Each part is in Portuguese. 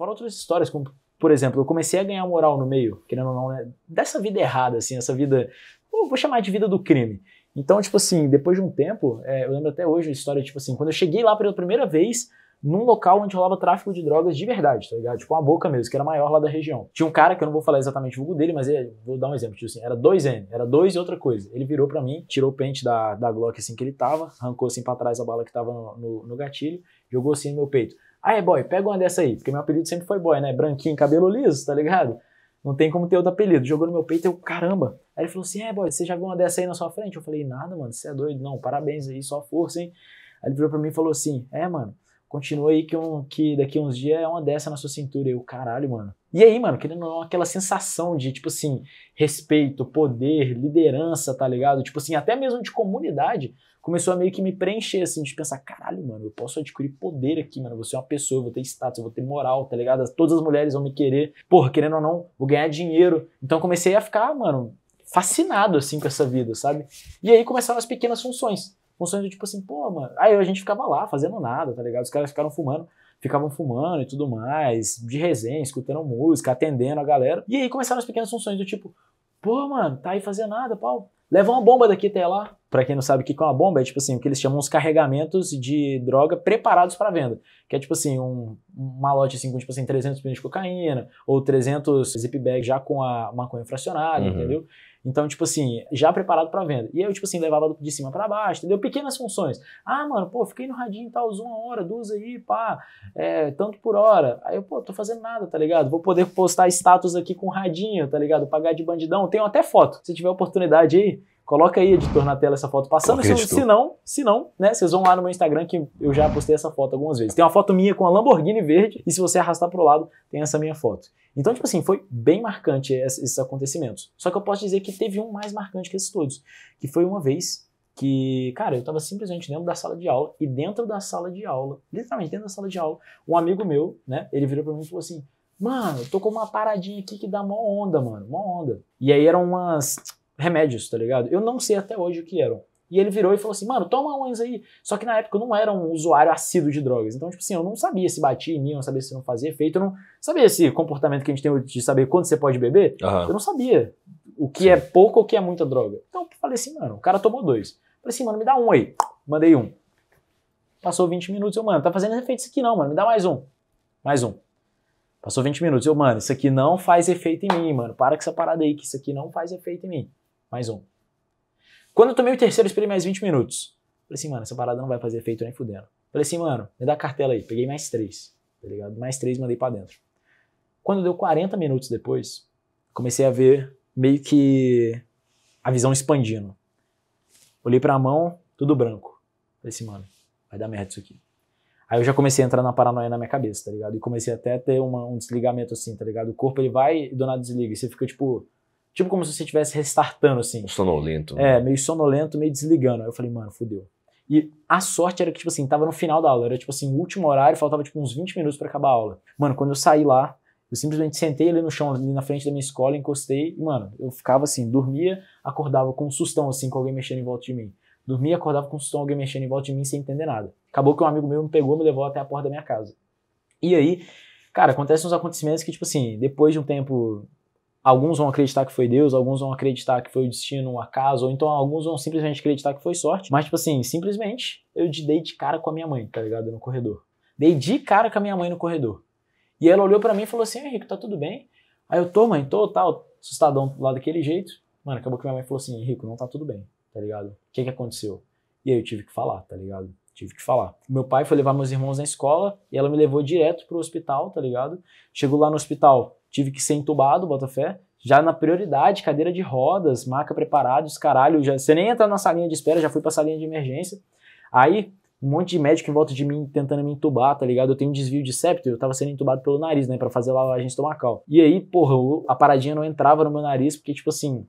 Fora outras histórias, como, por exemplo, eu comecei a ganhar moral no meio, querendo ou não, né? Dessa vida errada, assim, essa vida. Vou chamar de vida do crime. Então, tipo assim, depois de um tempo, é, eu lembro até hoje a história, tipo assim, quando eu cheguei lá pela primeira vez, num local onde rolava tráfico de drogas de verdade, tá ligado? Tipo, uma boca mesmo, que era maior lá da região. Tinha um cara, que eu não vou falar exatamente o vulgo dele, mas ele, é, vou dar um exemplo, tipo assim, era 2M, era 2 e outra coisa. Ele virou para mim, tirou o pente da, da Glock assim que ele tava, arrancou assim pra trás a bala que tava no, no, no gatilho, jogou assim no meu peito. Aí, boy, pega uma dessa aí, porque meu apelido sempre foi boy, né? Branquinho, cabelo liso, tá ligado? Não tem como ter outro apelido. Jogou no meu peito, eu, caramba. Aí ele falou assim: é, boy, você já viu uma dessa aí na sua frente? Eu falei: nada, mano, você é doido, não, parabéns aí, só força, hein? Aí ele virou pra mim e falou assim: é, mano, continua aí que, um, que daqui uns dias é uma dessa na sua cintura. E o caralho, mano. E aí, mano, querendo ou não, aquela sensação de, tipo assim, respeito, poder, liderança, tá ligado? Tipo assim, até mesmo de comunidade, começou a meio que me preencher, assim, de pensar, caralho, mano, eu posso adquirir poder aqui, mano, eu vou ser uma pessoa, eu vou ter status, eu vou ter moral, tá ligado? Todas as mulheres vão me querer, porra, querendo ou não, vou ganhar dinheiro. Então comecei a ficar, mano, fascinado, assim, com essa vida, sabe? E aí começaram as pequenas funções. Funções do tipo assim, pô, mano. Aí a gente ficava lá fazendo nada, tá ligado? Os caras ficaram fumando ficavam fumando e tudo mais, de resenha, escutando música, atendendo a galera. E aí começaram as pequenas funções do tipo, pô, mano, tá aí fazendo nada, pau. Leva uma bomba daqui até lá. Pra quem não sabe o que é uma bomba, é tipo assim, o que eles chamam os carregamentos de droga preparados para venda. Que é tipo assim, um, um malote assim com tipo assim 300 pinos de cocaína, ou 300 zip bags já com a maconha fracionada, uhum. entendeu? Então, tipo assim, já preparado para venda. E eu, tipo assim, levava de cima para baixo, entendeu? Pequenas funções. Ah, mano, pô, fiquei no radinho e tal, usou uma hora, duas aí, pá, é, tanto por hora. Aí eu, pô, tô fazendo nada, tá ligado? Vou poder postar status aqui com radinho, tá ligado? Pagar de bandidão. Tenho até foto. Se tiver oportunidade aí, Coloca aí, editor, na tela essa foto passando. Se, se, não, se não, né? Vocês vão lá no meu Instagram que eu já postei essa foto algumas vezes. Tem uma foto minha com a Lamborghini verde e se você arrastar pro lado, tem essa minha foto. Então, tipo assim, foi bem marcante esses acontecimentos. Só que eu posso dizer que teve um mais marcante que esses todos, que foi uma vez que, cara, eu estava simplesmente dentro da sala de aula e dentro da sala de aula, literalmente dentro da sala de aula, um amigo meu, né, ele virou para mim e falou assim: "Mano, eu tô com uma paradinha aqui que dá mó onda, mano, mó onda". E aí eram umas remédios, tá ligado? Eu não sei até hoje o que eram. E ele virou e falou assim, mano, toma uns aí. Só que na época eu não era um usuário assíduo de drogas. Então, tipo assim, eu não sabia se batia em mim, eu não sabia se não fazia efeito, eu não sabia esse comportamento que a gente tem de saber quando você pode beber. Uhum. Eu não sabia o que Sim. é pouco ou o que é muita droga. Então, eu falei assim, mano, o cara tomou dois. Eu falei assim, mano, me dá um aí. Mandei um. Passou 20 minutos, eu, mano, tá fazendo efeito isso aqui não, mano, me dá mais um. Mais um. Passou 20 minutos, eu, mano, isso aqui não faz efeito em mim, mano, para com essa parada aí, que isso aqui não faz efeito em mim mais um. Quando eu tomei o terceiro, esperei mais 20 minutos. Falei assim, mano, essa parada não vai fazer efeito nem fudendo. Falei assim, mano, me dá a cartela aí. Peguei mais três, tá ligado? Mais três mandei para dentro. Quando deu 40 minutos depois, comecei a ver meio que a visão expandindo. Olhei para a mão, tudo branco. Falei assim, mano, vai dar merda isso aqui. Aí eu já comecei a entrar na paranoia na minha cabeça, tá ligado? E comecei até a ter uma, um desligamento assim, tá ligado? O corpo ele vai e do nada desliga. E você fica tipo, Tipo como se você estivesse restartando, assim. Sonolento. Né? É, meio sonolento, meio desligando. Aí eu falei, mano, fudeu. E a sorte era que, tipo assim, tava no final da aula. Era, tipo assim, o último horário, faltava, tipo, uns 20 minutos para acabar a aula. Mano, quando eu saí lá, eu simplesmente sentei ali no chão, ali na frente da minha escola, encostei. E, mano, eu ficava assim, dormia, acordava com um sustão, assim, com alguém mexendo em volta de mim. Dormia, acordava com um sustão, alguém mexendo em volta de mim, sem entender nada. Acabou que um amigo meu me pegou, me levou até a porta da minha casa. E aí, cara, acontecem uns acontecimentos que, tipo assim, depois de um tempo Alguns vão acreditar que foi Deus, alguns vão acreditar que foi o destino, um acaso, ou então alguns vão simplesmente acreditar que foi sorte. Mas, tipo assim, simplesmente eu dei de cara com a minha mãe, tá ligado? No corredor. Dei de cara com a minha mãe no corredor. E ela olhou para mim e falou assim: Henrique, tá tudo bem? Aí eu tô, mãe, tô, tal, assustadão lá daquele jeito. Mano, acabou que minha mãe falou assim: Henrique, não tá tudo bem, tá ligado? O que que aconteceu? E aí eu tive que falar, tá ligado? Tive que falar. Meu pai foi levar meus irmãos na escola e ela me levou direto pro hospital, tá ligado? Chegou lá no hospital, tive que ser entubado, Botafé. Já na prioridade, cadeira de rodas, maca preparada, os caralho. Já, você nem entra na salinha de espera, já fui pra salinha de emergência. Aí, um monte de médico em volta de mim tentando me entubar, tá ligado? Eu tenho um desvio de septo, eu tava sendo entubado pelo nariz, né, para fazer lavagem estomacal. E aí, porra, a paradinha não entrava no meu nariz, porque, tipo assim,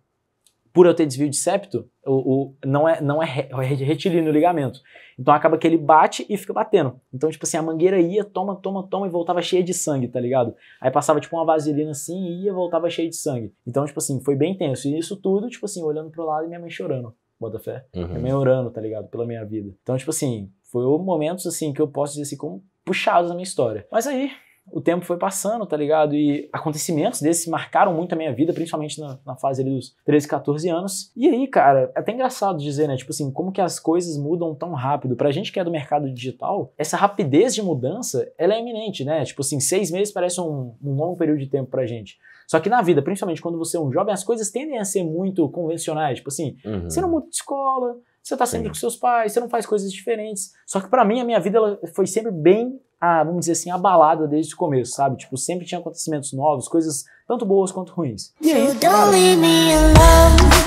por eu ter desvio de septo, o, o não é, não é, é retilíneo o ligamento. Então acaba que ele bate e fica batendo. Então, tipo assim, a mangueira ia, toma, toma, toma, e voltava cheia de sangue, tá ligado? Aí passava, tipo, uma vaselina assim e ia, voltava cheia de sangue. Então, tipo assim, foi bem tenso. E isso tudo, tipo assim, olhando pro lado e minha mãe chorando, bota fé. Uhum. Minha mãe orando, tá ligado? Pela minha vida. Então, tipo assim, foi momentos, assim, que eu posso dizer assim, como puxados na minha história. Mas aí, o tempo foi passando, tá ligado? E acontecimentos desses marcaram muito a minha vida, principalmente na, na fase dos 13, 14 anos. E aí, cara, é até engraçado dizer, né? Tipo assim, como que as coisas mudam tão rápido. Pra gente que é do mercado digital, essa rapidez de mudança, ela é iminente, né? Tipo assim, seis meses parece um, um longo período de tempo pra gente. Só que na vida, principalmente quando você é um jovem, as coisas tendem a ser muito convencionais. Tipo assim, uhum. você não muda de escola, você tá sempre Sim. com seus pais, você não faz coisas diferentes. Só que para mim, a minha vida ela foi sempre bem a, vamos dizer assim, abalada desde o começo, sabe? Tipo, sempre tinha acontecimentos novos, coisas tanto boas quanto ruins. E é né? aí, alone.